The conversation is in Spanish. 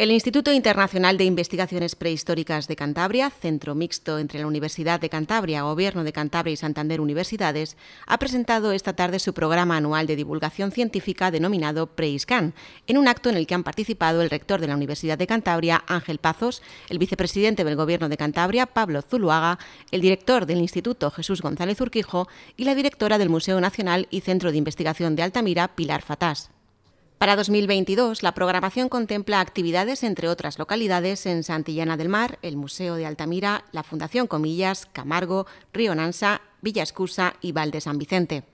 El Instituto Internacional de Investigaciones Prehistóricas de Cantabria, centro mixto entre la Universidad de Cantabria, Gobierno de Cantabria y Santander Universidades, ha presentado esta tarde su programa anual de divulgación científica denominado PREISCAN, en un acto en el que han participado el rector de la Universidad de Cantabria, Ángel Pazos, el vicepresidente del Gobierno de Cantabria, Pablo Zuluaga, el director del Instituto, Jesús González Urquijo, y la directora del Museo Nacional y Centro de Investigación de Altamira, Pilar Fatás. Para 2022, la programación contempla actividades entre otras localidades en Santillana del Mar, el Museo de Altamira, la Fundación Comillas, Camargo, Río Nansa, Villa Escusa y Valde San Vicente.